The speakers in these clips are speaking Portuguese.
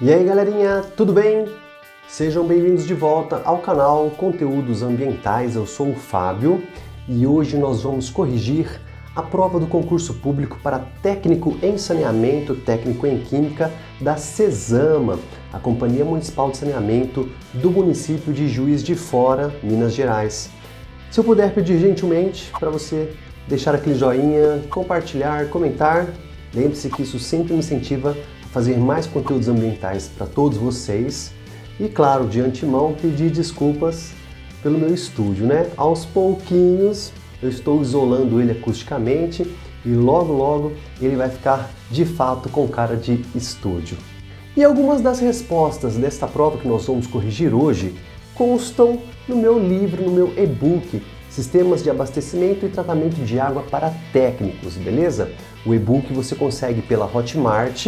E aí galerinha, tudo bem? Sejam bem-vindos de volta ao canal Conteúdos Ambientais, eu sou o Fábio e hoje nós vamos corrigir a prova do concurso público para técnico em saneamento, técnico em química da CESAMA, a Companhia Municipal de Saneamento do município de Juiz de Fora, Minas Gerais. Se eu puder pedir gentilmente para você deixar aquele joinha, compartilhar, comentar, lembre-se que isso sempre me incentiva fazer mais conteúdos ambientais para todos vocês e, claro, de antemão, pedir desculpas pelo meu estúdio, né? Aos pouquinhos eu estou isolando ele acusticamente e logo logo ele vai ficar de fato com cara de estúdio. E algumas das respostas desta prova que nós vamos corrigir hoje constam no meu livro, no meu e-book Sistemas de abastecimento e tratamento de água para técnicos, beleza? O e-book você consegue pela Hotmart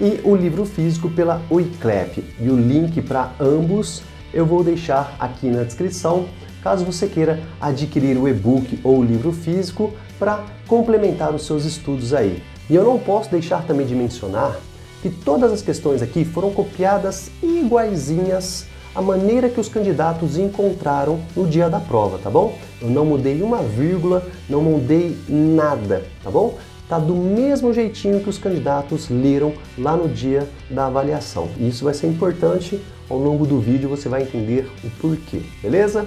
e o livro físico pela Uiclep. E o link para ambos eu vou deixar aqui na descrição, caso você queira adquirir o e-book ou o livro físico para complementar os seus estudos aí. E eu não posso deixar também de mencionar que todas as questões aqui foram copiadas iguaizinhas à maneira que os candidatos encontraram no dia da prova, tá bom? Eu não mudei uma vírgula, não mudei nada, tá bom? tá do mesmo jeitinho que os candidatos leram lá no dia da avaliação. E isso vai ser importante ao longo do vídeo, você vai entender o porquê, beleza?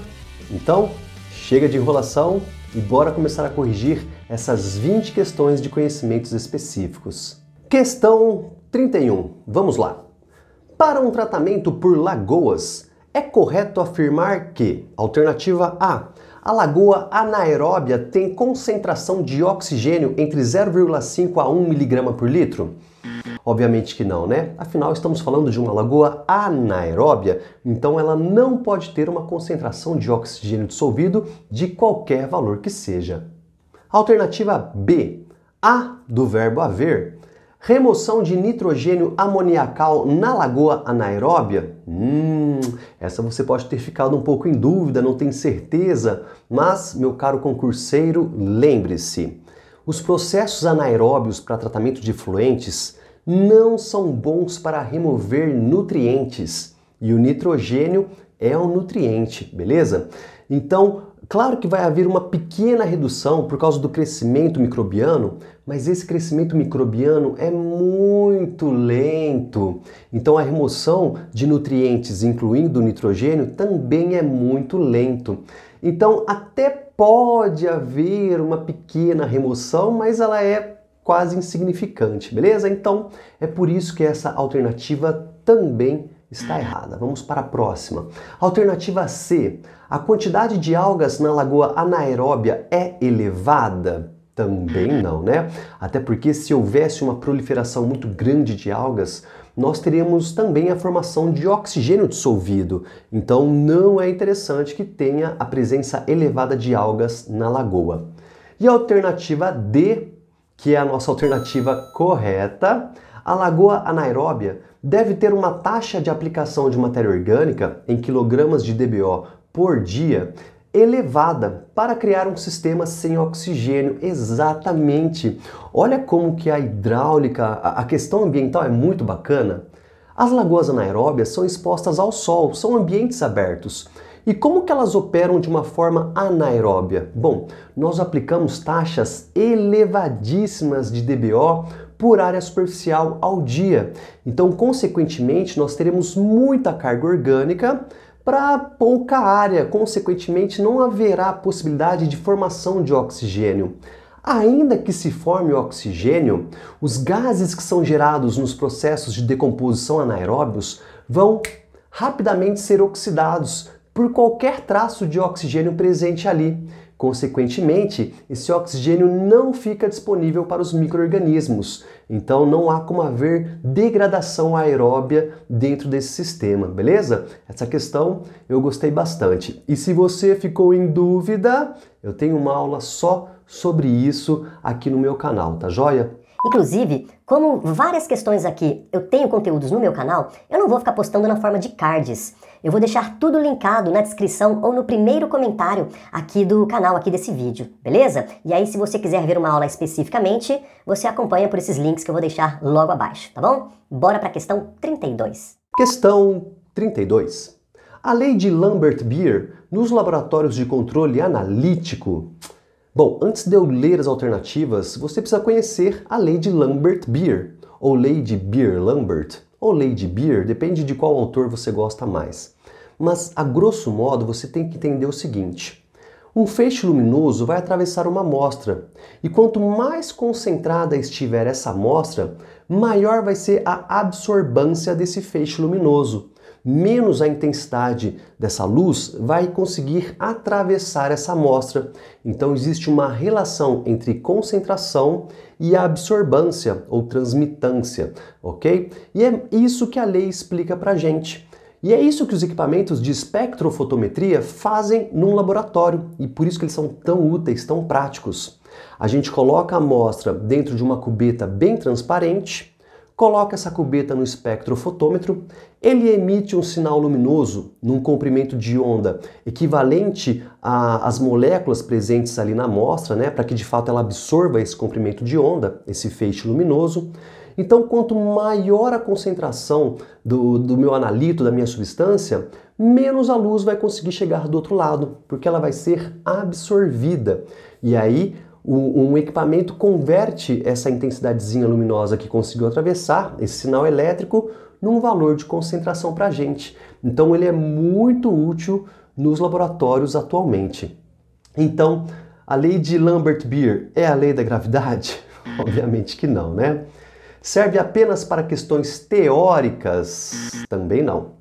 Então, chega de enrolação e bora começar a corrigir essas 20 questões de conhecimentos específicos. Questão 31. Vamos lá. Para um tratamento por lagoas, é correto afirmar que, alternativa A, a lagoa anaeróbia tem concentração de oxigênio entre 0,5 a 1 mg por litro? Obviamente que não, né? Afinal, estamos falando de uma lagoa anaeróbia, então ela não pode ter uma concentração de oxigênio dissolvido de qualquer valor que seja. Alternativa B. A do verbo haver Remoção de nitrogênio amoniacal na lagoa anaeróbia? Hum, essa você pode ter ficado um pouco em dúvida, não tem certeza, mas, meu caro concurseiro, lembre-se: os processos anaeróbios para tratamento de fluentes não são bons para remover nutrientes e o nitrogênio é um nutriente, beleza? Então, claro que vai haver uma pequena redução por causa do crescimento microbiano, mas esse crescimento microbiano é muito lento. Então a remoção de nutrientes, incluindo o nitrogênio, também é muito lento. Então até pode haver uma pequena remoção, mas ela é quase insignificante, beleza? Então é por isso que essa alternativa também está errada. Vamos para a próxima. Alternativa C. A quantidade de algas na lagoa anaeróbia é elevada? Também não, né? Até porque se houvesse uma proliferação muito grande de algas, nós teríamos também a formação de oxigênio dissolvido. Então não é interessante que tenha a presença elevada de algas na lagoa. E a alternativa D, que é a nossa alternativa correta, a lagoa anaeróbia deve ter uma taxa de aplicação de matéria orgânica em quilogramas de DBO por dia elevada para criar um sistema sem oxigênio. Exatamente. Olha como que a hidráulica, a questão ambiental é muito bacana. As lagoas anaeróbias são expostas ao sol, são ambientes abertos. E como que elas operam de uma forma anaeróbia? Bom, nós aplicamos taxas elevadíssimas de DBO por área superficial ao dia. Então, consequentemente, nós teremos muita carga orgânica, para pouca área, consequentemente, não haverá possibilidade de formação de oxigênio. Ainda que se forme oxigênio, os gases que são gerados nos processos de decomposição anaeróbios vão rapidamente ser oxidados por qualquer traço de oxigênio presente ali, Consequentemente, esse oxigênio não fica disponível para os micro-organismos, então não há como haver degradação aeróbia dentro desse sistema, beleza? Essa questão eu gostei bastante. E se você ficou em dúvida, eu tenho uma aula só sobre isso aqui no meu canal, tá joia? Inclusive, como várias questões aqui eu tenho conteúdos no meu canal, eu não vou ficar postando na forma de cards. Eu vou deixar tudo linkado na descrição ou no primeiro comentário aqui do canal, aqui desse vídeo, beleza? E aí se você quiser ver uma aula especificamente, você acompanha por esses links que eu vou deixar logo abaixo, tá bom? Bora para a questão 32. Questão 32. A lei de Lambert-Beer nos laboratórios de controle analítico Bom, antes de eu ler as alternativas, você precisa conhecer a lei de Lambert Beer, ou lei de Beer-Lambert, ou lei de Beer, depende de qual autor você gosta mais. Mas, a grosso modo, você tem que entender o seguinte. Um feixe luminoso vai atravessar uma amostra, e quanto mais concentrada estiver essa amostra, maior vai ser a absorbância desse feixe luminoso, menos a intensidade dessa luz vai conseguir atravessar essa amostra. Então existe uma relação entre concentração e absorbância ou transmitância, ok? E é isso que a lei explica para gente. E é isso que os equipamentos de espectrofotometria fazem num laboratório e por isso que eles são tão úteis, tão práticos. A gente coloca a amostra dentro de uma cubeta bem transparente coloca essa cubeta no espectrofotômetro, ele emite um sinal luminoso num comprimento de onda equivalente às moléculas presentes ali na amostra, né, para que de fato ela absorva esse comprimento de onda, esse feixe luminoso. Então, quanto maior a concentração do, do meu analito, da minha substância, menos a luz vai conseguir chegar do outro lado, porque ela vai ser absorvida. E aí um equipamento converte essa intensidadezinha luminosa que conseguiu atravessar esse sinal elétrico num valor de concentração para a gente. Então ele é muito útil nos laboratórios atualmente. Então, a lei de Lambert Beer é a lei da gravidade? Obviamente que não, né? Serve apenas para questões teóricas? Também não.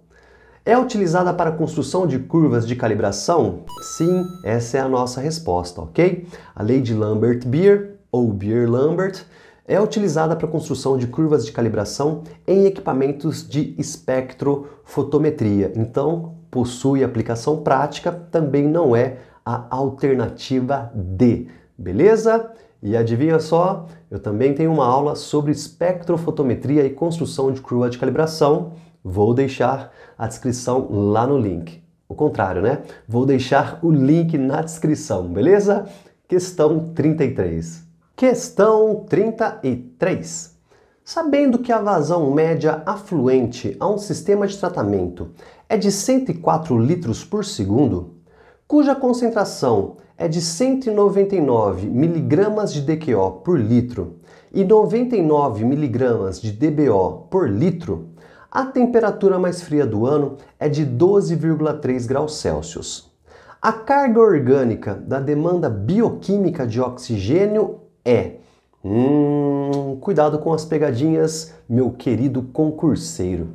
É utilizada para construção de curvas de calibração? Sim, essa é a nossa resposta, ok? A lei de Lambert-Beer, ou Beer-Lambert, é utilizada para construção de curvas de calibração em equipamentos de espectrofotometria. Então, possui aplicação prática, também não é a alternativa D, beleza? E adivinha só, eu também tenho uma aula sobre espectrofotometria e construção de curva de calibração Vou deixar a descrição lá no link. O contrário, né? Vou deixar o link na descrição, beleza? Questão 33. Questão 33. Sabendo que a vazão média afluente a um sistema de tratamento é de 104 litros por segundo, cuja concentração é de 199 miligramas de DQO por litro e 99 miligramas de DBO por litro, a temperatura mais fria do ano é de 12,3 graus Celsius. A carga orgânica da demanda bioquímica de oxigênio é. Hum, cuidado com as pegadinhas, meu querido concurseiro.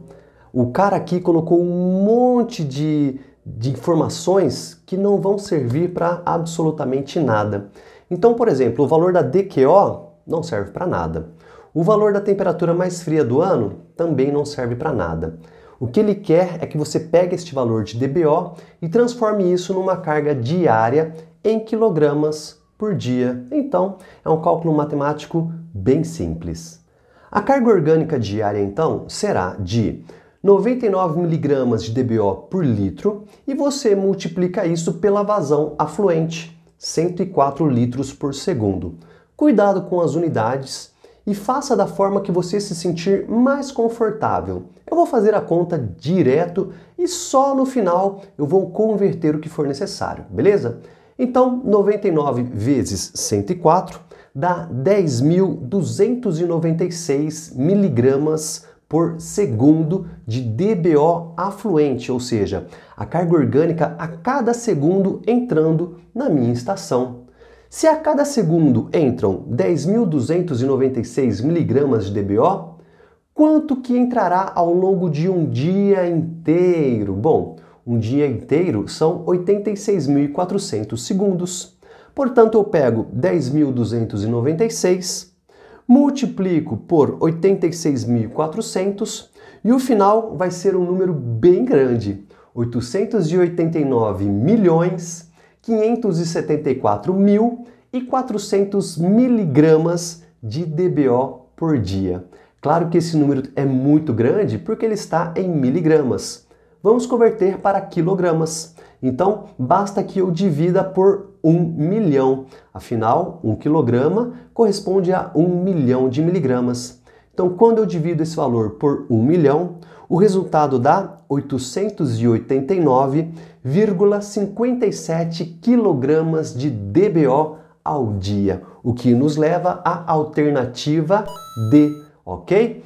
O cara aqui colocou um monte de, de informações que não vão servir para absolutamente nada. Então, por exemplo, o valor da DQO não serve para nada. O valor da temperatura mais fria do ano também não serve para nada. O que ele quer é que você pegue este valor de DBO e transforme isso numa carga diária em quilogramas por dia. Então, é um cálculo matemático bem simples. A carga orgânica diária, então, será de 99 miligramas de DBO por litro e você multiplica isso pela vazão afluente, 104 litros por segundo. Cuidado com as unidades e faça da forma que você se sentir mais confortável. Eu vou fazer a conta direto e só no final eu vou converter o que for necessário, beleza? Então, 99 vezes 104 dá 10.296 miligramas por segundo de DBO afluente, ou seja, a carga orgânica a cada segundo entrando na minha estação. Se a cada segundo entram 10.296 miligramas de DBO, quanto que entrará ao longo de um dia inteiro? Bom, um dia inteiro são 86.400 segundos. Portanto, eu pego 10.296, multiplico por 86.400 e o final vai ser um número bem grande, 889 milhões 574.400 miligramas de DBO por dia. Claro que esse número é muito grande porque ele está em miligramas. Vamos converter para quilogramas. Então, basta que eu divida por 1 um milhão. Afinal, 1 um quilograma corresponde a 1 um milhão de miligramas. Então, quando eu divido esse valor por 1 milhão, o resultado dá 889 0,57 kg de DBO ao dia, o que nos leva à alternativa D, ok?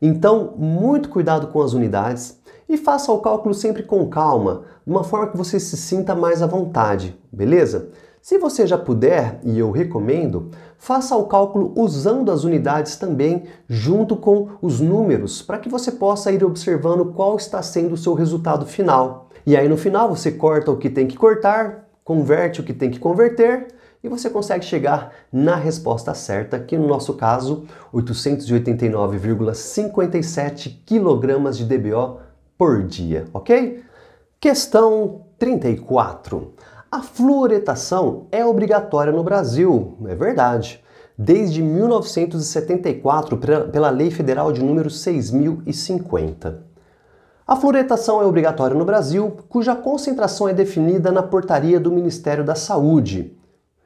Então, muito cuidado com as unidades e faça o cálculo sempre com calma, de uma forma que você se sinta mais à vontade, beleza? Se você já puder, e eu recomendo, faça o cálculo usando as unidades também, junto com os números, para que você possa ir observando qual está sendo o seu resultado final, e aí no final você corta o que tem que cortar, converte o que tem que converter e você consegue chegar na resposta certa, que no nosso caso, 889,57 kg de DBO por dia, ok? Questão 34. A fluoretação é obrigatória no Brasil, é verdade desde 1974 pela Lei Federal de número 6050. A fluoretação é obrigatória no Brasil, cuja concentração é definida na portaria do Ministério da Saúde.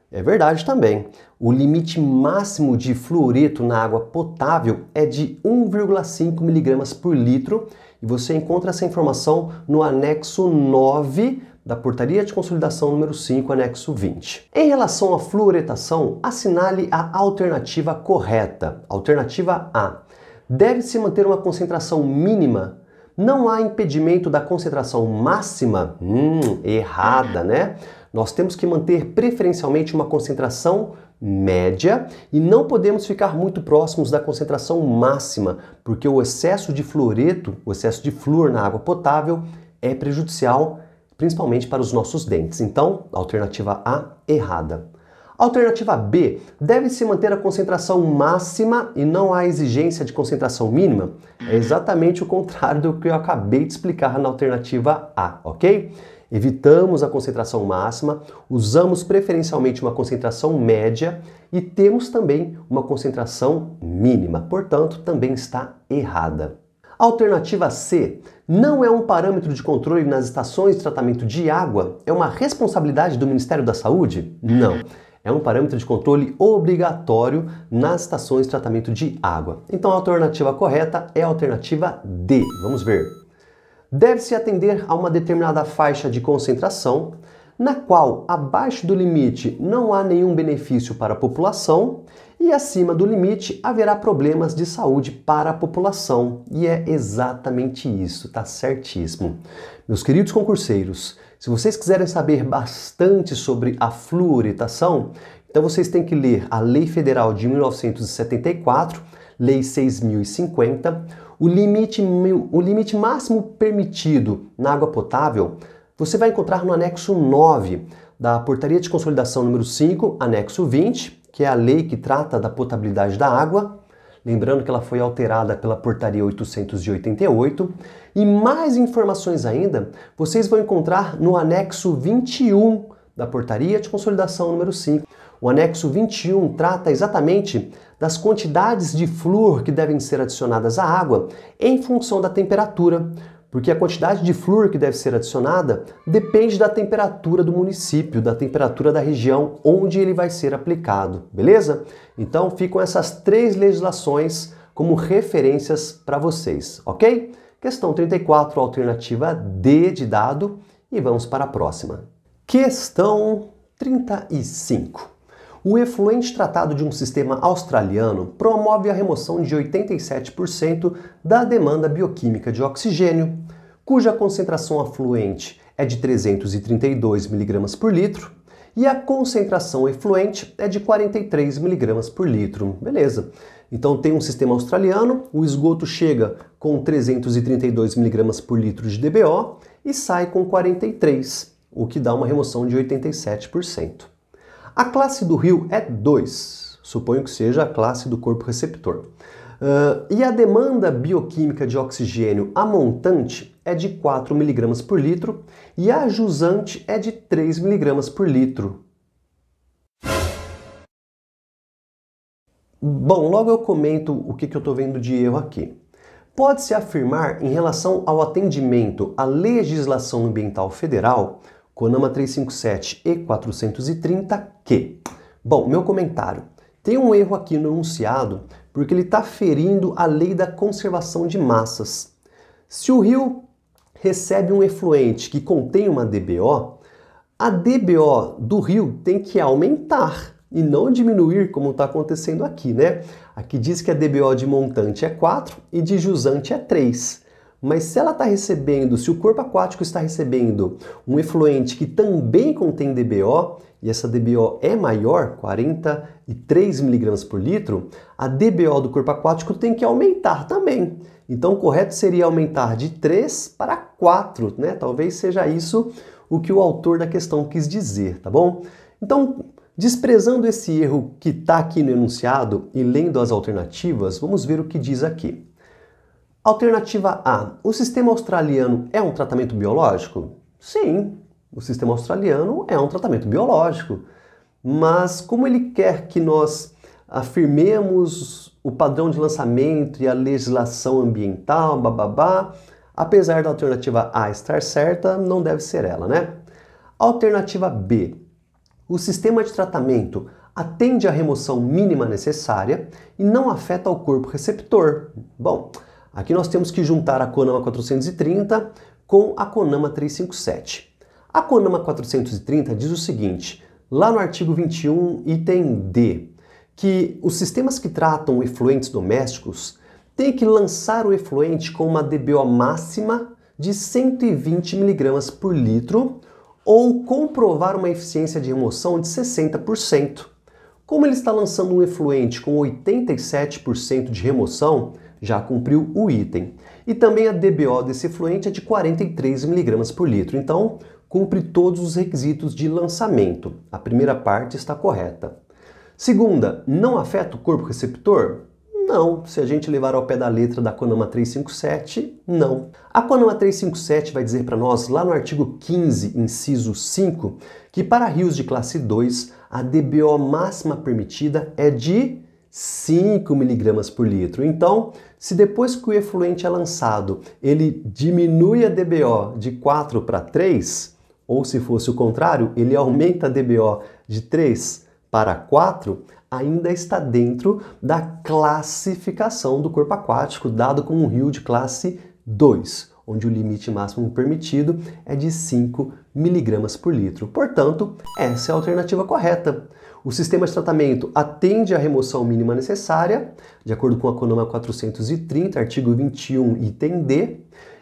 É verdade também. O limite máximo de fluoreto na água potável é de 1,5 mg por litro e você encontra essa informação no anexo 9 da Portaria de Consolidação número 5, anexo 20. Em relação à fluoretação, assinale a alternativa correta. Alternativa A. Deve-se manter uma concentração mínima não há impedimento da concentração máxima? Hum, errada, né? Nós temos que manter preferencialmente uma concentração média e não podemos ficar muito próximos da concentração máxima, porque o excesso de fluoreto, o excesso de flúor na água potável é prejudicial principalmente para os nossos dentes. Então, alternativa A errada. Alternativa B, deve-se manter a concentração máxima e não há exigência de concentração mínima? É exatamente o contrário do que eu acabei de explicar na alternativa A, ok? Evitamos a concentração máxima, usamos preferencialmente uma concentração média e temos também uma concentração mínima, portanto, também está errada. Alternativa C não é um parâmetro de controle nas estações de tratamento de água? É uma responsabilidade do Ministério da Saúde? Não é um parâmetro de controle obrigatório nas estações de tratamento de água. Então a alternativa correta é a alternativa D. Vamos ver. Deve-se atender a uma determinada faixa de concentração, na qual abaixo do limite não há nenhum benefício para a população e acima do limite haverá problemas de saúde para a população. E é exatamente isso, tá certíssimo. Meus queridos concurseiros, se vocês quiserem saber bastante sobre a fluoritação, então vocês têm que ler a Lei Federal de 1974, Lei 6050, o limite, o limite máximo permitido na água potável, você vai encontrar no anexo 9 da Portaria de Consolidação número 5, anexo 20, que é a lei que trata da potabilidade da água, Lembrando que ela foi alterada pela Portaria 888. E mais informações ainda vocês vão encontrar no anexo 21 da Portaria de Consolidação número 5. O anexo 21 trata exatamente das quantidades de flúor que devem ser adicionadas à água em função da temperatura porque a quantidade de flúor que deve ser adicionada depende da temperatura do município, da temperatura da região onde ele vai ser aplicado, beleza? Então ficam essas três legislações como referências para vocês, ok? Questão 34, alternativa D de dado, e vamos para a próxima. Questão 35. O efluente tratado de um sistema australiano promove a remoção de 87% da demanda bioquímica de oxigênio, cuja concentração afluente é de 332 mg por litro e a concentração efluente é de 43 mg por litro. Beleza. Então tem um sistema australiano, o esgoto chega com 332 mg por litro de DBO e sai com 43, o que dá uma remoção de 87%. A classe do rio é 2, suponho que seja a classe do corpo receptor. Uh, e a demanda bioquímica de oxigênio a montante é de 4 mg por litro e a jusante é de 3 mg por litro. Bom, logo eu comento o que, que eu estou vendo de erro aqui. Pode-se afirmar, em relação ao atendimento à legislação ambiental federal, Conama 357 e 430Q. Bom, meu comentário. Tem um erro aqui no enunciado porque ele está ferindo a lei da conservação de massas. Se o rio recebe um efluente que contém uma DBO, a DBO do rio tem que aumentar e não diminuir como está acontecendo aqui, né? Aqui diz que a DBO de montante é 4 e de jusante é 3. Mas se ela está recebendo, se o corpo aquático está recebendo um efluente que também contém DBO, e essa DBO é maior, 43 mg por litro, a DBO do corpo aquático tem que aumentar também. Então, o correto seria aumentar de 3 para 4, né? Talvez seja isso o que o autor da questão quis dizer, tá bom? Então, desprezando esse erro que está aqui no enunciado e lendo as alternativas, vamos ver o que diz aqui. Alternativa A: o sistema australiano é um tratamento biológico? Sim, o sistema australiano é um tratamento biológico. Mas como ele quer que nós afirmemos o padrão de lançamento e a legislação ambiental, bababá, apesar da alternativa A estar certa, não deve ser ela, né? Alternativa B. O sistema de tratamento atende à remoção mínima necessária e não afeta o corpo receptor. Bom, Aqui nós temos que juntar a Conama 430 com a Conama 357. A Conama 430 diz o seguinte, lá no artigo 21, item D, que os sistemas que tratam efluentes domésticos têm que lançar o efluente com uma DBO máxima de 120 mg por litro ou comprovar uma eficiência de remoção de 60%. Como ele está lançando um efluente com 87% de remoção, já cumpriu o item. E também a DBO desse fluente é de 43 mg por litro, então cumpre todos os requisitos de lançamento. A primeira parte está correta. Segunda, não afeta o corpo receptor? Não, se a gente levar ao pé da letra da Conama 357, não. A Conama 357 vai dizer para nós, lá no artigo 15, inciso 5, que para rios de classe 2, a DBO máxima permitida é de 5 mg por litro. Então, se depois que o efluente é lançado, ele diminui a DBO de 4 para 3, ou se fosse o contrário, ele aumenta a DBO de 3 para 4, ainda está dentro da classificação do corpo aquático, dado como um rio de classe 2, onde o limite máximo permitido é de 5 miligramas por litro. Portanto, essa é a alternativa correta. O sistema de tratamento atende à remoção mínima necessária, de acordo com a CONAMA 430, artigo 21, item D,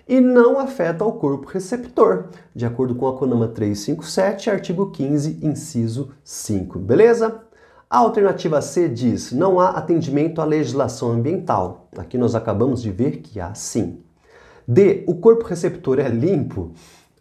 e não afeta o corpo receptor, de acordo com a CONAMA 357, artigo 15, inciso 5, beleza? A alternativa C diz: não há atendimento à legislação ambiental. Aqui nós acabamos de ver que há sim. D. O corpo receptor é limpo?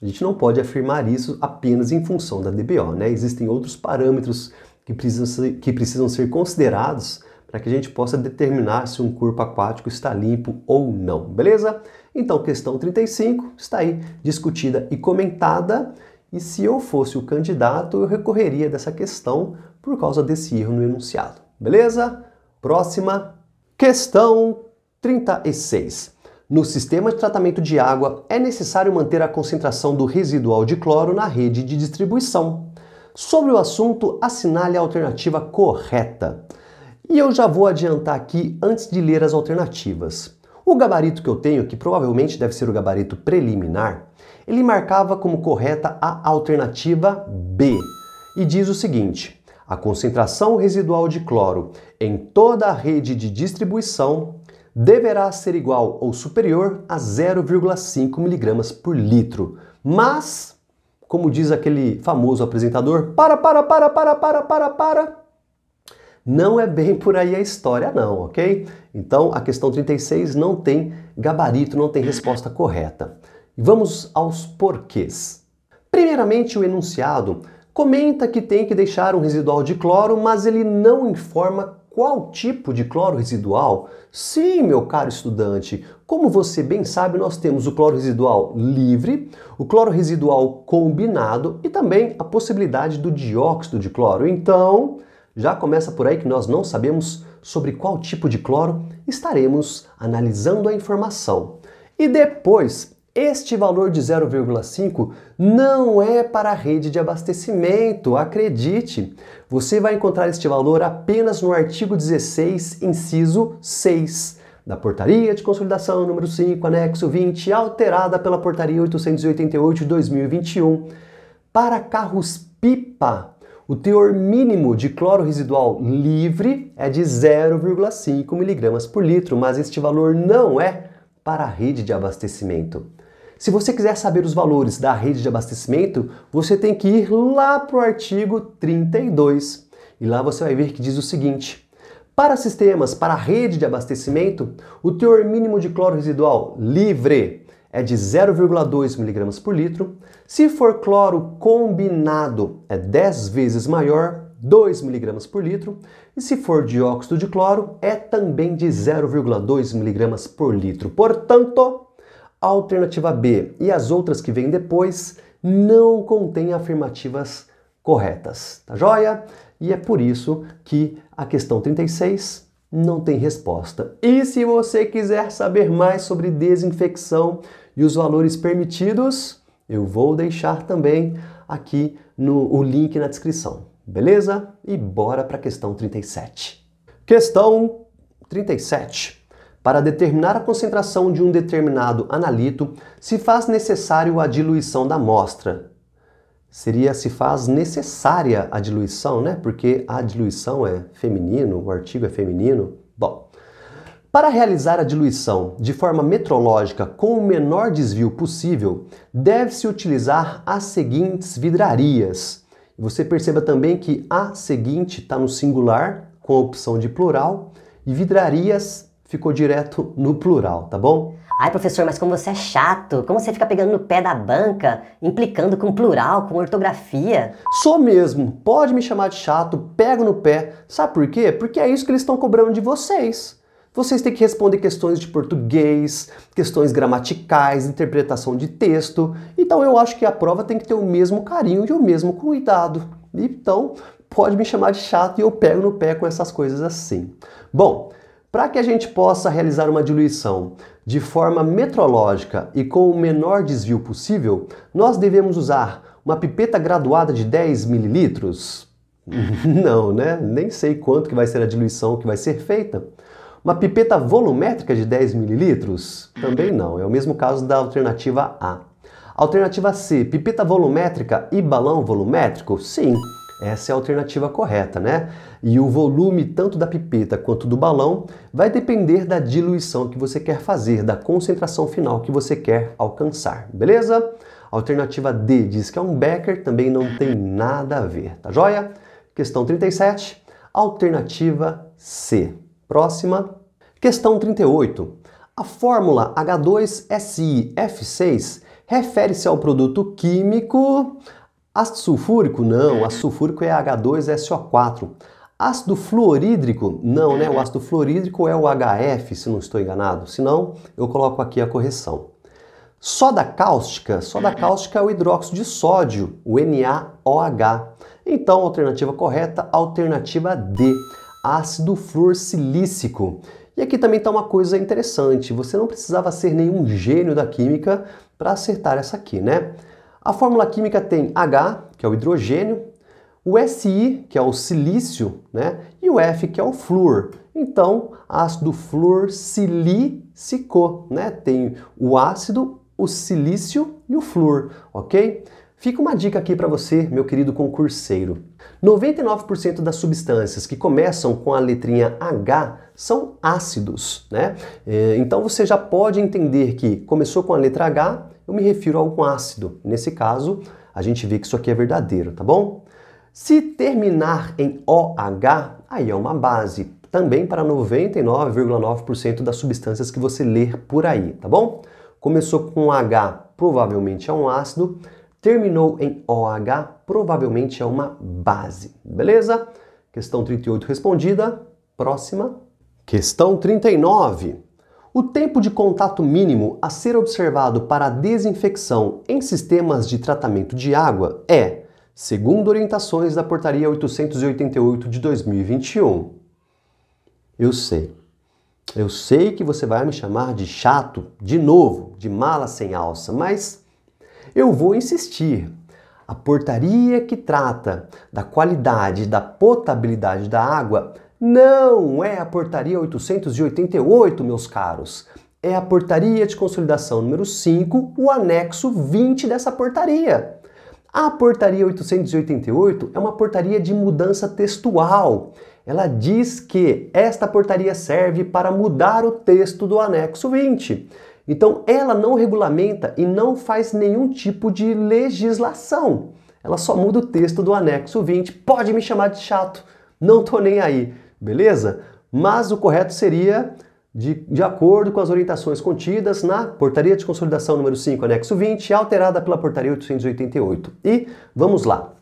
A gente não pode afirmar isso apenas em função da DBO, né? Existem outros parâmetros que precisam ser, que precisam ser considerados para que a gente possa determinar se um corpo aquático está limpo ou não, beleza? Então, questão 35 está aí discutida e comentada. E se eu fosse o candidato, eu recorreria dessa questão por causa desse erro no enunciado, beleza? Próxima questão 36. No sistema de tratamento de água, é necessário manter a concentração do residual de cloro na rede de distribuição. Sobre o assunto, assinale a alternativa correta. E eu já vou adiantar aqui antes de ler as alternativas. O gabarito que eu tenho, que provavelmente deve ser o gabarito preliminar, ele marcava como correta a alternativa B e diz o seguinte: a concentração residual de cloro em toda a rede de distribuição deverá ser igual ou superior a 0,5 mg por litro, mas como diz aquele famoso apresentador, para, para, para, para, para, para, para. Não é bem por aí a história, não, ok? Então a questão 36 não tem gabarito, não tem resposta correta. vamos aos porquês. Primeiramente, o enunciado comenta que tem que deixar um residual de cloro, mas ele não informa qual tipo de cloro residual? Sim, meu caro estudante, como você bem sabe, nós temos o cloro residual livre, o cloro residual combinado e também a possibilidade do dióxido de cloro. Então, já começa por aí que nós não sabemos sobre qual tipo de cloro estaremos analisando a informação. E depois, este valor de 0,5 não é para a rede de abastecimento, acredite. Você vai encontrar este valor apenas no artigo 16, inciso 6 da Portaria de Consolidação número 5, anexo 20, alterada pela Portaria 888 de 2021. Para carros pipa, o teor mínimo de cloro residual livre é de 0,5 mg por litro, mas este valor não é para a rede de abastecimento. Se você quiser saber os valores da rede de abastecimento, você tem que ir lá para o artigo 32. E lá você vai ver que diz o seguinte: para sistemas para rede de abastecimento, o teor mínimo de cloro residual livre é de 0,2 mg por litro. Se for cloro combinado, é 10 vezes maior, 2 mg por litro, e se for dióxido de cloro, é também de 0,2 mg por litro. Portanto, a alternativa B e as outras que vêm depois não contêm afirmativas corretas, tá joia? E é por isso que a questão 36 não tem resposta. E se você quiser saber mais sobre desinfecção e os valores permitidos, eu vou deixar também aqui no, o link na descrição, beleza? E bora para a questão 37. Questão 37. Para determinar a concentração de um determinado analito, se faz necessário a diluição da amostra. Seria se faz necessária a diluição, né? Porque a diluição é feminino, o artigo é feminino. Bom, para realizar a diluição de forma metrológica com o menor desvio possível, deve-se utilizar as seguintes vidrarias. Você perceba também que a seguinte está no singular, com a opção de plural, e vidrarias ficou direto no plural, tá bom? Ai, professor, mas como você é chato, como você fica pegando no pé da banca, implicando com plural, com ortografia? Sou mesmo, pode me chamar de chato, pego no pé. Sabe por quê? Porque é isso que eles estão cobrando de vocês. Vocês têm que responder questões de português, questões gramaticais, interpretação de texto. Então eu acho que a prova tem que ter o mesmo carinho e o mesmo cuidado. Então, pode me chamar de chato e eu pego no pé com essas coisas assim. Bom, para que a gente possa realizar uma diluição de forma metrológica e com o menor desvio possível, nós devemos usar uma pipeta graduada de 10 ml. Não, né? Nem sei quanto que vai ser a diluição que vai ser feita. Uma pipeta volumétrica de 10 ml? Também não, é o mesmo caso da alternativa A. Alternativa C, pipeta volumétrica e balão volumétrico? Sim, essa é a alternativa correta, né? E o volume tanto da pipeta quanto do balão vai depender da diluição que você quer fazer, da concentração final que você quer alcançar, beleza? Alternativa D diz que é um becker, também não tem nada a ver, tá joia? Questão 37, alternativa C. Próxima. Questão 38. A fórmula H2SiF6 refere-se ao produto químico Ácido sulfúrico? Não, é. ácido sulfúrico é H2SO4. Ácido fluorídrico? Não, né? O ácido fluorídrico é o HF, se não estou enganado. Se não, eu coloco aqui a correção. Soda cáustica? Soda uhum. cáustica é o hidróxido de sódio, o NaOH. Então, alternativa correta, alternativa D, ácido fluorsilícico. E aqui também está uma coisa interessante, você não precisava ser nenhum gênio da química para acertar essa aqui, né? A fórmula química tem H, que é o hidrogênio, o Si, que é o silício, né? e o F, que é o flúor. Então, ácido fluorsilicicô, né? Tem o ácido, o silício e o flúor, ok? Fica uma dica aqui para você, meu querido concurseiro. 99% das substâncias que começam com a letrinha H são ácidos, né? Eh, então você já pode entender que começou com a letra H, eu me refiro a algum ácido. Nesse caso, a gente vê que isso aqui é verdadeiro, tá bom? Se terminar em OH, aí é uma base, também para 99,9% das substâncias que você ler por aí, tá bom? Começou com H, provavelmente é um ácido, terminou em OH, provavelmente é uma base, beleza? Questão 38 respondida. Próxima. Questão 39. O tempo de contato mínimo a ser observado para a desinfecção em sistemas de tratamento de água é, segundo orientações da Portaria 888 de 2021. Eu sei. Eu sei que você vai me chamar de chato de novo, de mala sem alça, mas eu vou insistir. A portaria que trata da qualidade da potabilidade da água não é a portaria 888, meus caros. É a portaria de consolidação número 5, o anexo 20 dessa portaria. A portaria 888 é uma portaria de mudança textual. Ela diz que esta portaria serve para mudar o texto do anexo 20. Então, ela não regulamenta e não faz nenhum tipo de legislação. Ela só muda o texto do anexo 20. Pode me chamar de chato, não tô nem aí beleza? Mas o correto seria de, de acordo com as orientações contidas na Portaria de Consolidação número 5, anexo 20, alterada pela Portaria 888. E vamos lá.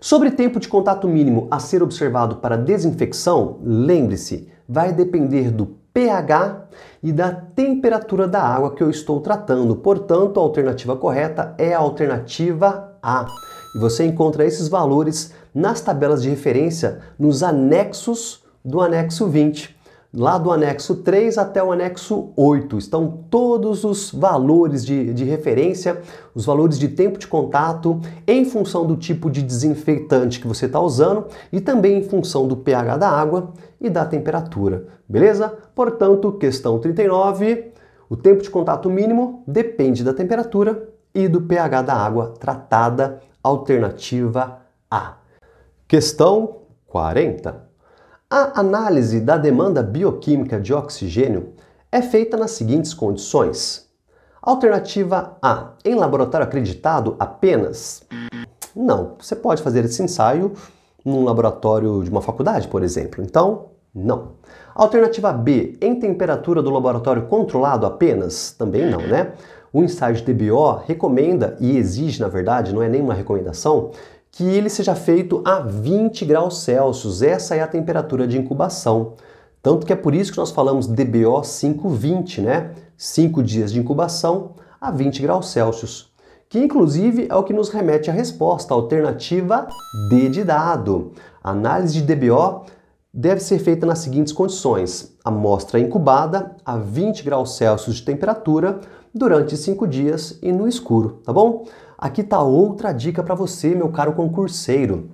Sobre tempo de contato mínimo a ser observado para desinfecção, lembre-se, vai depender do pH e da temperatura da água que eu estou tratando. Portanto, a alternativa correta é a alternativa A. E você encontra esses valores nas tabelas de referência, nos anexos do anexo 20. Lá do anexo 3 até o anexo 8 estão todos os valores de, de referência, os valores de tempo de contato, em função do tipo de desinfetante que você está usando e também em função do pH da água e da temperatura, beleza? Portanto, questão 39, o tempo de contato mínimo depende da temperatura e do pH da água tratada, alternativa A. Questão 40. A análise da demanda bioquímica de oxigênio é feita nas seguintes condições. Alternativa A, em laboratório acreditado apenas? Não, você pode fazer esse ensaio num laboratório de uma faculdade, por exemplo. Então, não. Alternativa B, em temperatura do laboratório controlado apenas? Também não, né? O ensaio de DBO recomenda e exige, na verdade, não é nenhuma recomendação, que ele seja feito a 20 graus Celsius. Essa é a temperatura de incubação. Tanto que é por isso que nós falamos DBO 520, né? 5 dias de incubação a 20 graus Celsius, que inclusive é o que nos remete à resposta, alternativa D de dado. A análise de DBO deve ser feita nas seguintes condições: amostra incubada a 20 graus Celsius de temperatura durante 5 dias e no escuro, tá bom? Aqui está outra dica para você, meu caro concurseiro.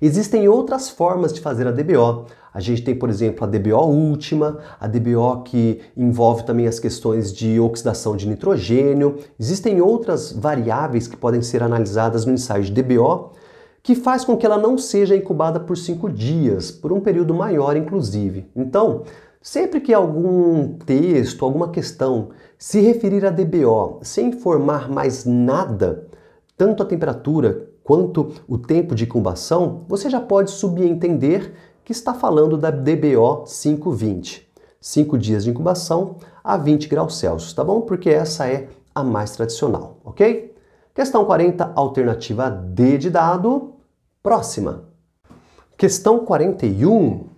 Existem outras formas de fazer a DBO. A gente tem, por exemplo, a DBO última, a DBO que envolve também as questões de oxidação de nitrogênio. Existem outras variáveis que podem ser analisadas no ensaio de DBO que faz com que ela não seja incubada por cinco dias, por um período maior, inclusive. Então, Sempre que algum texto, alguma questão se referir a DBO sem informar mais nada, tanto a temperatura quanto o tempo de incubação, você já pode subentender que está falando da DBO 520. 5 dias de incubação a 20 graus Celsius, tá bom? Porque essa é a mais tradicional, ok? Questão 40, alternativa D de dado. Próxima. Questão 41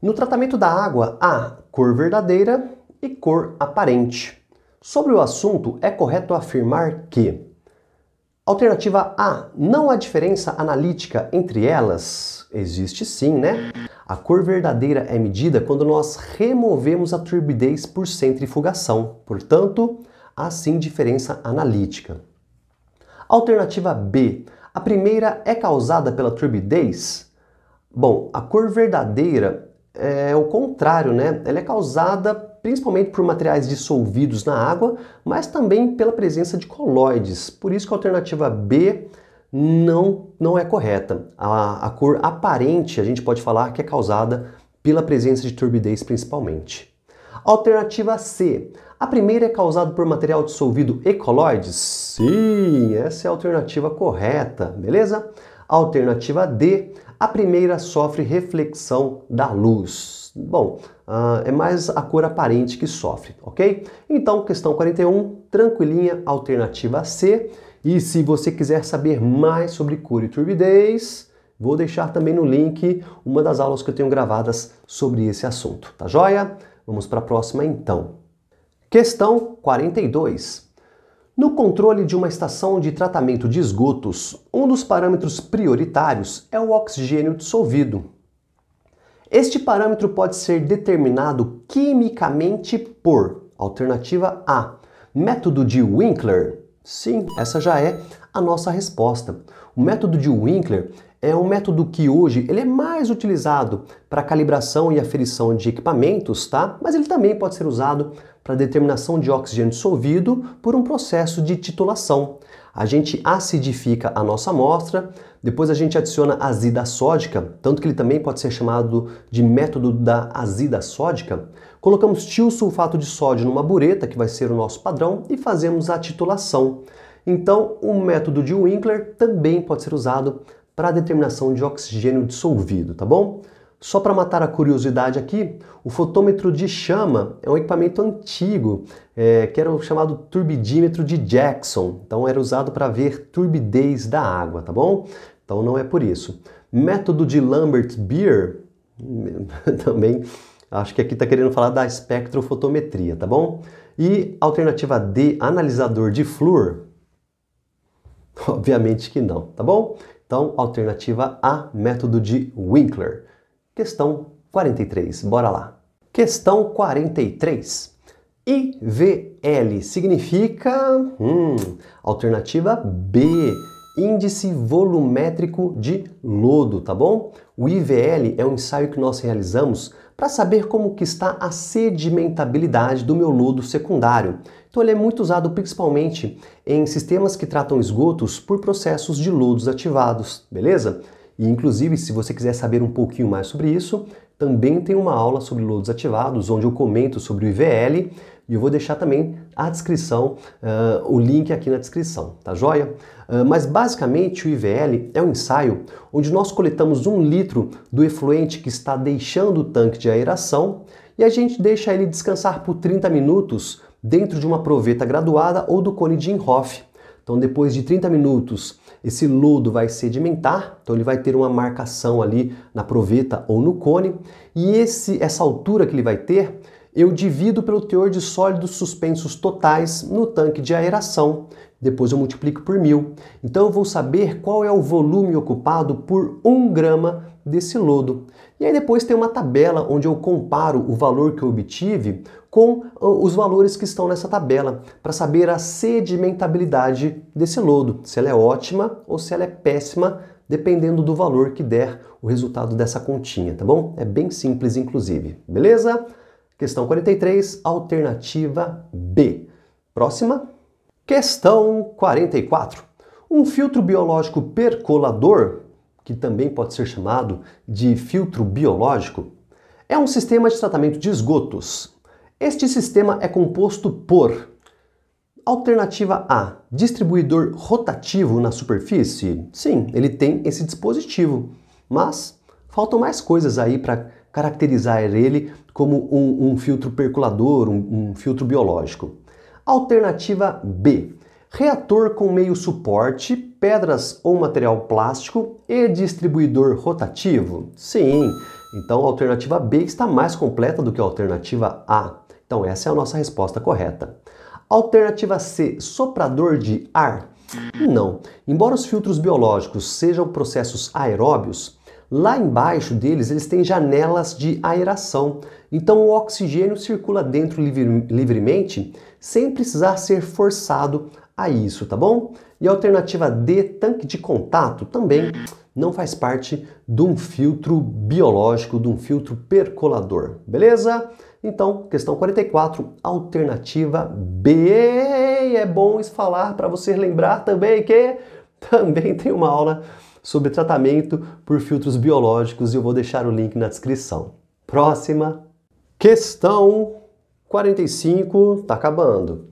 no tratamento da água, há cor verdadeira e cor aparente. Sobre o assunto, é correto afirmar que Alternativa A. Não há diferença analítica entre elas? Existe sim, né? A cor verdadeira é medida quando nós removemos a turbidez por centrifugação. Portanto, há sim diferença analítica. Alternativa B. A primeira é causada pela turbidez? Bom, a cor verdadeira é o contrário, né? Ela é causada principalmente por materiais dissolvidos na água, mas também pela presença de colóides. Por isso que a alternativa B não, não é correta. A, a cor aparente a gente pode falar que é causada pela presença de turbidez principalmente. Alternativa C. A primeira é causada por material dissolvido e colóides? Sim, essa é a alternativa correta, beleza? Alternativa D. A primeira sofre reflexão da luz. Bom, uh, é mais a cor aparente que sofre, ok? Então, questão 41, tranquilinha, alternativa C. E se você quiser saber mais sobre cor e turbidez, vou deixar também no link uma das aulas que eu tenho gravadas sobre esse assunto, tá joia? Vamos para a próxima então. Questão 42. No controle de uma estação de tratamento de esgotos, um dos parâmetros prioritários é o oxigênio dissolvido. Este parâmetro pode ser determinado quimicamente por alternativa A, método de Winkler. Sim, essa já é a nossa resposta. O método de Winkler é um método que hoje ele é mais utilizado para calibração e aferição de equipamentos, tá? Mas ele também pode ser usado para determinação de oxigênio dissolvido por um processo de titulação. A gente acidifica a nossa amostra, depois a gente adiciona azida sódica, tanto que ele também pode ser chamado de método da azida sódica. Colocamos tiosulfato de sódio numa bureta, que vai ser o nosso padrão, e fazemos a titulação. Então, o método de Winkler também pode ser usado para a determinação de oxigênio dissolvido, tá bom? Só para matar a curiosidade aqui, o fotômetro de chama é um equipamento antigo, é, que era o chamado turbidímetro de Jackson. Então era usado para ver turbidez da água, tá bom? Então não é por isso. Método de Lambert Beer, também acho que aqui está querendo falar da espectrofotometria, tá bom? E alternativa D, analisador de flúor? Obviamente que não, tá bom? Então, alternativa A, método de Winkler. Questão 43, bora lá. Questão 43. IVL significa. Hum, alternativa B, índice volumétrico de lodo, tá bom? O IVL é um ensaio que nós realizamos para saber como que está a sedimentabilidade do meu lodo secundário. Então ele é muito usado principalmente em sistemas que tratam esgotos por processos de lodos ativados, beleza? E inclusive, se você quiser saber um pouquinho mais sobre isso, também tem uma aula sobre lodos ativados, onde eu comento sobre o IVL, e eu vou deixar também a descrição, uh, o link aqui na descrição, tá joia? Uh, mas basicamente o IVL é um ensaio onde nós coletamos um litro do efluente que está deixando o tanque de aeração e a gente deixa ele descansar por 30 minutos dentro de uma proveta graduada ou do cone de Inhoff. Então, depois de 30 minutos, esse lodo vai sedimentar, então ele vai ter uma marcação ali na proveta ou no cone, e esse, essa altura que ele vai ter, eu divido pelo teor de sólidos suspensos totais no tanque de aeração, depois eu multiplico por mil. Então eu vou saber qual é o volume ocupado por 1 um grama desse lodo. E aí depois tem uma tabela onde eu comparo o valor que eu obtive com ah, os valores que estão nessa tabela, para saber a sedimentabilidade desse lodo, se ela é ótima ou se ela é péssima, dependendo do valor que der o resultado dessa continha, tá bom? É bem simples, inclusive, beleza? Questão 43, alternativa B. Próxima. Questão 44. Um filtro biológico percolador que também pode ser chamado de filtro biológico, é um sistema de tratamento de esgotos. Este sistema é composto por Alternativa A: distribuidor rotativo na superfície. Sim, ele tem esse dispositivo, mas faltam mais coisas aí para caracterizar ele como um, um filtro percolador, um, um filtro biológico. Alternativa B: reator com meio suporte pedras ou material plástico e distribuidor rotativo? Sim, então a alternativa B está mais completa do que a alternativa A. Então essa é a nossa resposta correta. Alternativa C, soprador de ar? Não. Embora os filtros biológicos sejam processos aeróbios, lá embaixo deles eles têm janelas de aeração. Então o oxigênio circula dentro livre, livremente sem precisar ser forçado a isso, tá bom? E a alternativa D, tanque de contato, também não faz parte de um filtro biológico, de um filtro percolador, beleza? Então, questão 44, alternativa B. É bom falar para você lembrar também que também tem uma aula sobre tratamento por filtros biológicos e eu vou deixar o link na descrição. Próxima questão 45, tá acabando.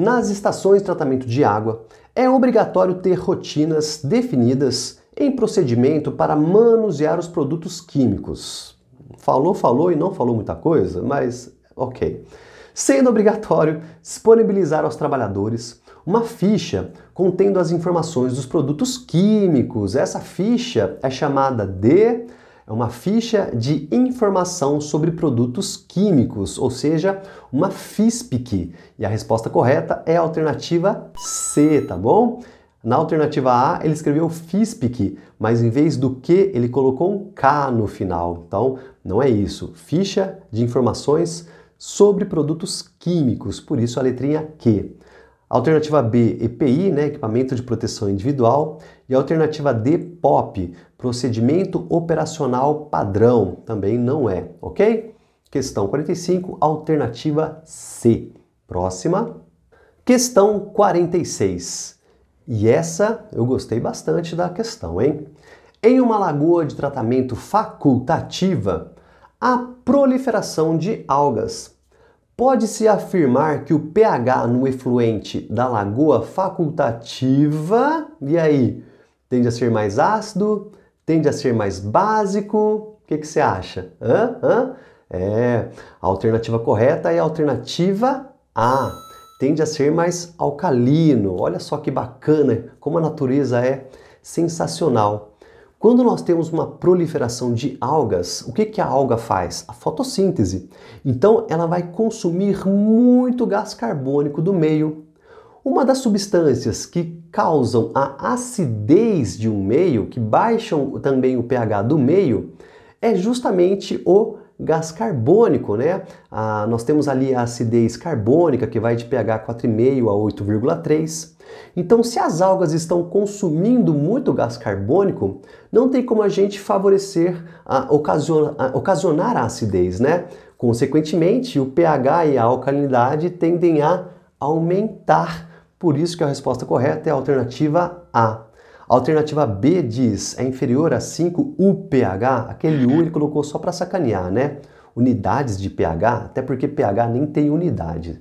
Nas estações de tratamento de água, é obrigatório ter rotinas definidas em procedimento para manusear os produtos químicos. Falou, falou e não falou muita coisa, mas ok. Sendo obrigatório disponibilizar aos trabalhadores uma ficha contendo as informações dos produtos químicos. Essa ficha é chamada de é uma ficha de informação sobre produtos químicos, ou seja, uma FISPIC. E a resposta correta é a alternativa C, tá bom? Na alternativa A, ele escreveu FISPIC, mas em vez do Q, ele colocou um K no final. Então, não é isso. Ficha de informações sobre produtos químicos, por isso a letrinha Q. Alternativa B, EPI, né, equipamento de proteção individual, e alternativa D, POP, Procedimento operacional padrão também não é, ok? Questão 45, alternativa C. Próxima. Questão 46. E essa eu gostei bastante da questão, hein? Em uma lagoa de tratamento facultativa, a proliferação de algas. Pode-se afirmar que o pH no efluente da lagoa facultativa, e aí, tende a ser mais ácido, Tende a ser mais básico? O que, que você acha? Hã? Hã? É, a alternativa correta é a alternativa A. Tende a ser mais alcalino. Olha só que bacana, como a natureza é sensacional. Quando nós temos uma proliferação de algas, o que, que a alga faz? A fotossíntese. Então ela vai consumir muito gás carbônico do meio. Uma das substâncias que causam a acidez de um meio, que baixam também o pH do meio, é justamente o gás carbônico, né? Ah, nós temos ali a acidez carbônica, que vai de pH 4,5 a 8,3. Então, se as algas estão consumindo muito gás carbônico, não tem como a gente favorecer, a, ocasionar, a, ocasionar a acidez, né? Consequentemente, o pH e a alcalinidade tendem a aumentar por isso que a resposta correta é a alternativa A. A alternativa B diz é inferior a 5 UPH. Aquele U ele colocou só para sacanear, né? Unidades de pH, até porque pH nem tem unidade.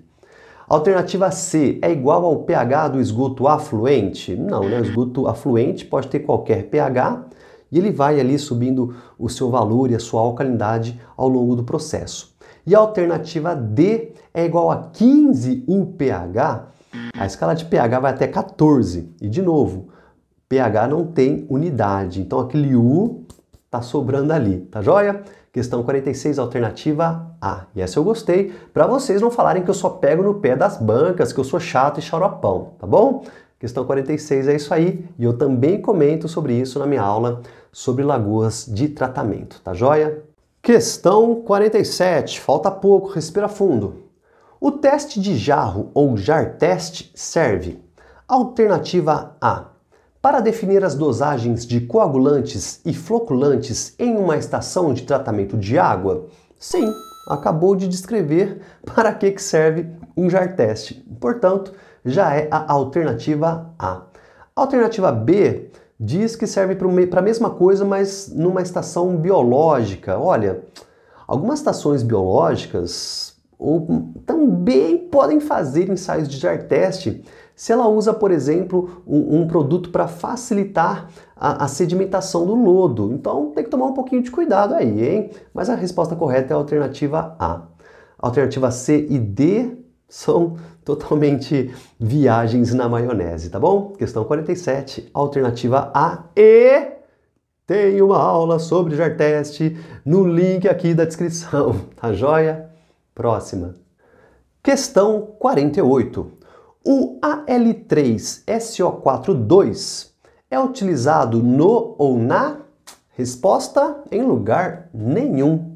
Alternativa C é igual ao pH do esgoto afluente? Não, né? O esgoto afluente pode ter qualquer pH e ele vai ali subindo o seu valor e a sua alcalinidade ao longo do processo. E a alternativa D é igual a 15 UPH, a escala de pH vai até 14. E de novo, pH não tem unidade. Então aquele U está sobrando ali, tá joia? Questão 46, alternativa A. E essa eu gostei, para vocês não falarem que eu só pego no pé das bancas, que eu sou chato e xaropão, tá bom? Questão 46 é isso aí, e eu também comento sobre isso na minha aula sobre lagoas de tratamento, tá joia? Questão 47, falta pouco, respira fundo. O teste de jarro ou jar test serve, alternativa A, para definir as dosagens de coagulantes e floculantes em uma estação de tratamento de água? Sim, acabou de descrever para que, que serve um jar test. Portanto, já é a alternativa A. Alternativa B diz que serve para a mesma coisa, mas numa estação biológica. Olha, algumas estações biológicas ou também podem fazer ensaios de jar test se ela usa, por exemplo, um, um produto para facilitar a, a, sedimentação do lodo. Então tem que tomar um pouquinho de cuidado aí, hein? Mas a resposta correta é a alternativa A. Alternativa C e D são totalmente viagens na maionese, tá bom? Questão 47, alternativa A e tem uma aula sobre jar test no link aqui da descrição, tá joia? próxima. Questão 48. O Al3SO42 é utilizado no ou na? Resposta: em lugar nenhum.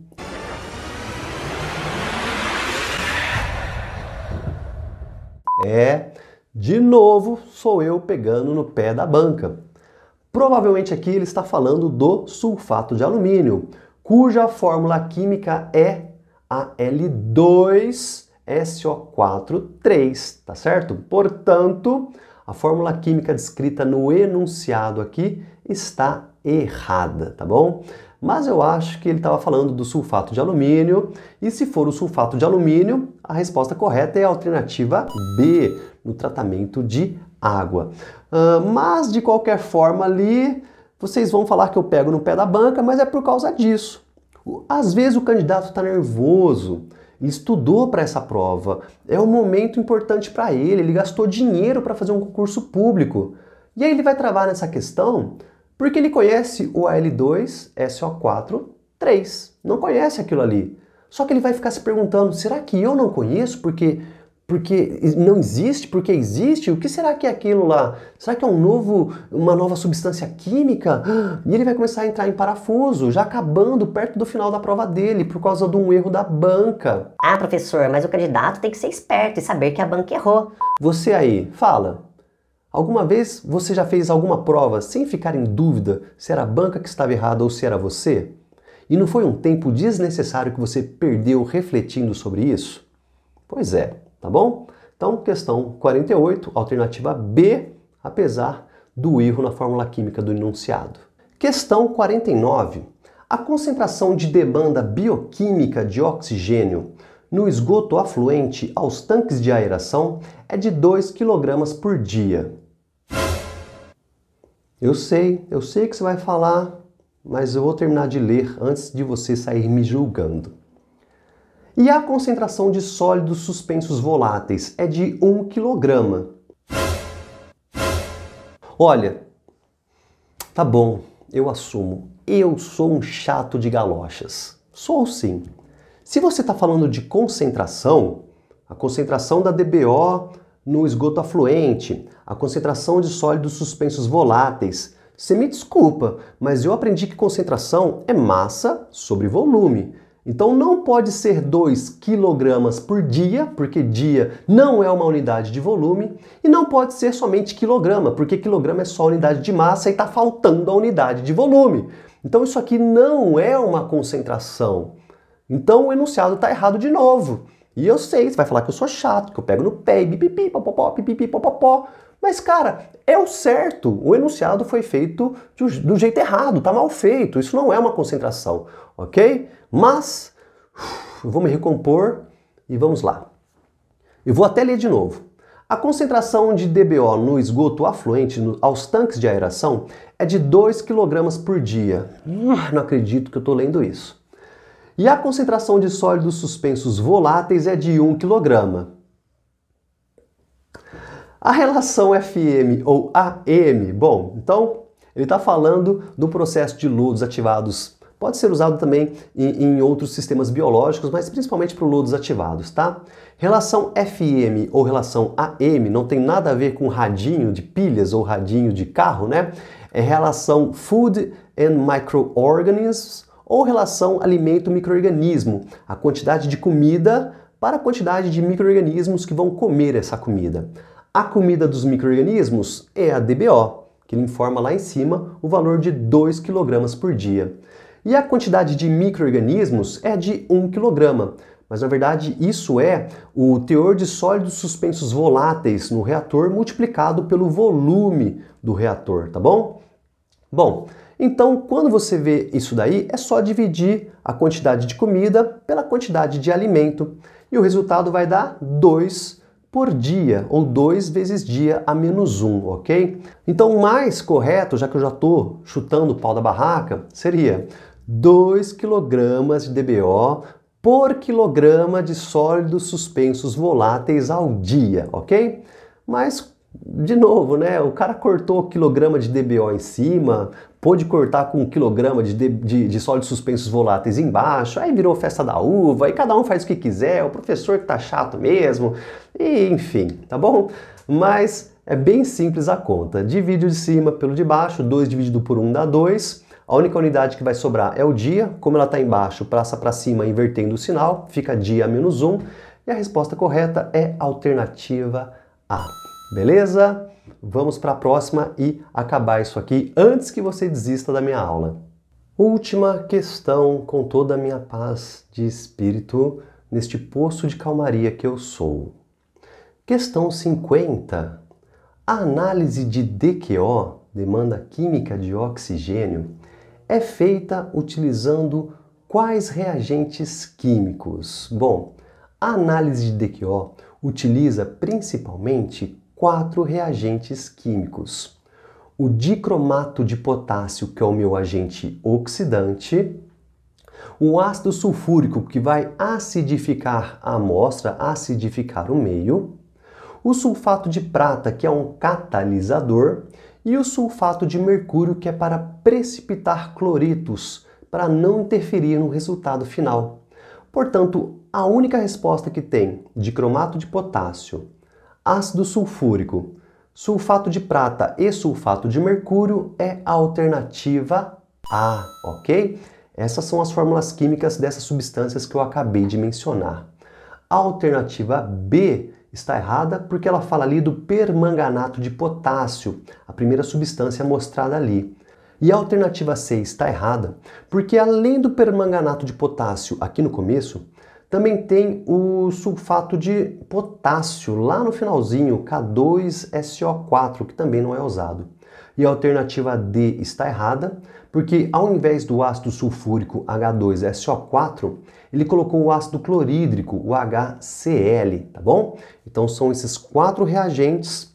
É, de novo, sou eu pegando no pé da banca. Provavelmente aqui ele está falando do sulfato de alumínio, cuja fórmula química é l 2 so 43 tá certo? Portanto, a fórmula química descrita no enunciado aqui está errada, tá bom? Mas eu acho que ele estava falando do sulfato de alumínio, e se for o sulfato de alumínio, a resposta correta é a alternativa B, no tratamento de água. Uh, mas, de qualquer forma, ali, vocês vão falar que eu pego no pé da banca, mas é por causa disso. Às vezes o candidato está nervoso, estudou para essa prova, é um momento importante para ele, ele gastou dinheiro para fazer um concurso público. E aí ele vai travar nessa questão porque ele conhece o AL2, SO4, 3. Não conhece aquilo ali. Só que ele vai ficar se perguntando: será que eu não conheço? Porque porque não existe, porque existe, o que será que é aquilo lá? Será que é um novo, uma nova substância química? E ele vai começar a entrar em parafuso, já acabando perto do final da prova dele, por causa de um erro da banca. Ah, professor, mas o candidato tem que ser esperto e saber que a banca errou. Você aí, fala. Alguma vez você já fez alguma prova sem ficar em dúvida se era a banca que estava errada ou se era você? E não foi um tempo desnecessário que você perdeu refletindo sobre isso? Pois é, tá bom? Então, questão 48, alternativa B, apesar do erro na fórmula química do enunciado. Questão 49. A concentração de demanda bioquímica de oxigênio no esgoto afluente aos tanques de aeração é de 2 kg por dia. Eu sei, eu sei que você vai falar, mas eu vou terminar de ler antes de você sair me julgando. E a concentração de sólidos suspensos voláteis é de 1 kg. Olha, tá bom, eu assumo, eu sou um chato de galochas. Sou sim. Se você está falando de concentração, a concentração da DBO no esgoto afluente, a concentração de sólidos suspensos voláteis. Você me desculpa, mas eu aprendi que concentração é massa sobre volume. Então não pode ser 2 kg por dia, porque dia não é uma unidade de volume, e não pode ser somente quilograma, porque quilograma é só unidade de massa e está faltando a unidade de volume. Então isso aqui não é uma concentração. Então o enunciado está errado de novo. E eu sei, você vai falar que eu sou chato, que eu pego no pé, e pipipi, popopó, pipipi, popopó. Mas, cara, é o certo. O enunciado foi feito do jeito errado, tá mal feito. Isso não é uma concentração, ok? Mas, eu vou me recompor e vamos lá. Eu vou até ler de novo. A concentração de DBO no esgoto afluente no, aos tanques de aeração é de 2 kg por dia. Ah, não acredito que eu estou lendo isso. E a concentração de sólidos suspensos voláteis é de 1 kg. A relação FM ou AM, bom, então ele está falando do processo de lodos ativados. Pode ser usado também em, em outros sistemas biológicos, mas principalmente para lodos ativados, tá? Relação FM ou relação AM não tem nada a ver com radinho de pilhas ou radinho de carro, né? É relação Food and Microorganisms ou relação alimento-microorganismo, a quantidade de comida para a quantidade de microorganismos que vão comer essa comida. A comida dos micro-organismos é a DBO, que ele informa lá em cima o valor de 2 kg por dia. E a quantidade de micro-organismos é de 1 kg, mas na verdade isso é o teor de sólidos suspensos voláteis no reator multiplicado pelo volume do reator, tá bom? Bom, então quando você vê isso daí, é só dividir a quantidade de comida pela quantidade de alimento e o resultado vai dar 2 por dia, ou 2 vezes dia a menos 1, um, ok? Então, o mais correto, já que eu já estou chutando o pau da barraca, seria 2 kg de DBO por quilograma de sólidos suspensos voláteis ao dia, ok? Mas, de novo, né? O cara cortou o quilograma de DBO em cima, pôde cortar com um quilograma de, de, de, sólidos suspensos voláteis embaixo, aí virou festa da uva, e cada um faz o que quiser, o professor que tá chato mesmo, e enfim, tá bom? Mas é bem simples a conta. Divide o de cima pelo de baixo, 2 dividido por 1 um dá 2. A única unidade que vai sobrar é o dia, como ela está embaixo, passa para cima invertendo o sinal, fica dia menos 1. E a resposta correta é alternativa A. Beleza? vamos para a próxima e acabar isso aqui antes que você desista da minha aula. Última questão com toda a minha paz de espírito neste poço de calmaria que eu sou. Questão 50. A análise de DQO, demanda química de oxigênio, é feita utilizando quais reagentes químicos? Bom, a análise de DQO utiliza principalmente quatro reagentes químicos. O dicromato de potássio, que é o meu agente oxidante, o ácido sulfúrico, que vai acidificar a amostra, acidificar o meio, o sulfato de prata, que é um catalisador, e o sulfato de mercúrio, que é para precipitar cloretos, para não interferir no resultado final. Portanto, a única resposta que tem de cromato de potássio, Ácido sulfúrico. Sulfato de prata e sulfato de mercúrio é a alternativa A, ok? Essas são as fórmulas químicas dessas substâncias que eu acabei de mencionar. A alternativa B está errada porque ela fala ali do permanganato de potássio, a primeira substância mostrada ali. E a alternativa C está errada porque além do permanganato de potássio aqui no começo, também tem o sulfato de potássio, lá no finalzinho, K2SO4, que também não é usado. E a alternativa D está errada, porque ao invés do ácido sulfúrico H2SO4, ele colocou o ácido clorídrico, o HCl, tá bom? Então são esses quatro reagentes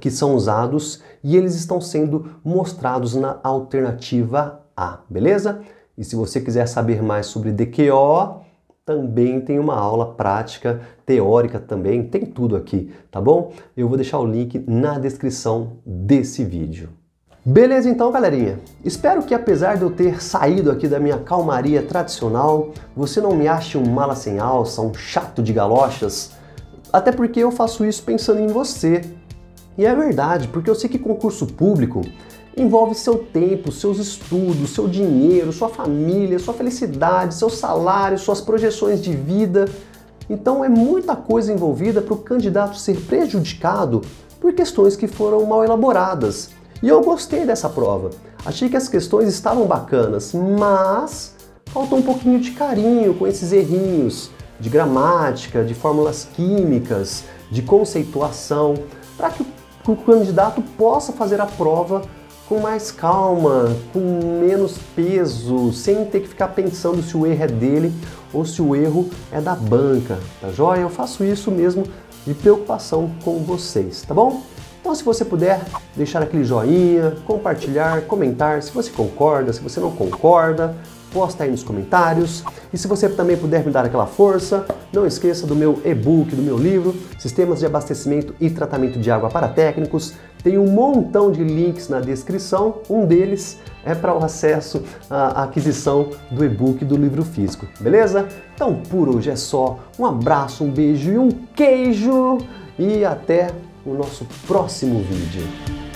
que são usados e eles estão sendo mostrados na alternativa A, beleza? E se você quiser saber mais sobre DQO, também tem uma aula prática, teórica também, tem tudo aqui, tá bom? Eu vou deixar o link na descrição desse vídeo. Beleza então, galerinha? Espero que apesar de eu ter saído aqui da minha calmaria tradicional, você não me ache um mala sem alça, um chato de galochas, até porque eu faço isso pensando em você. E é verdade, porque eu sei que concurso público Envolve seu tempo, seus estudos, seu dinheiro, sua família, sua felicidade, seu salário, suas projeções de vida. Então é muita coisa envolvida para o candidato ser prejudicado por questões que foram mal elaboradas. E eu gostei dessa prova. Achei que as questões estavam bacanas, mas faltou um pouquinho de carinho com esses errinhos de gramática, de fórmulas químicas, de conceituação, para que o candidato possa fazer a prova com mais calma, com menos peso, sem ter que ficar pensando se o erro é dele ou se o erro é da banca, tá joia? Eu faço isso mesmo de preocupação com vocês, tá bom? Então, se você puder deixar aquele joinha, compartilhar, comentar, se você concorda, se você não concorda, posta aí nos comentários. E se você também puder me dar aquela força, não esqueça do meu e-book, do meu livro, Sistemas de Abastecimento e Tratamento de Água para Técnicos. Tem um montão de links na descrição, um deles é para o acesso à aquisição do e-book do livro físico, beleza? Então por hoje é só, um abraço, um beijo e um queijo e até o nosso próximo vídeo.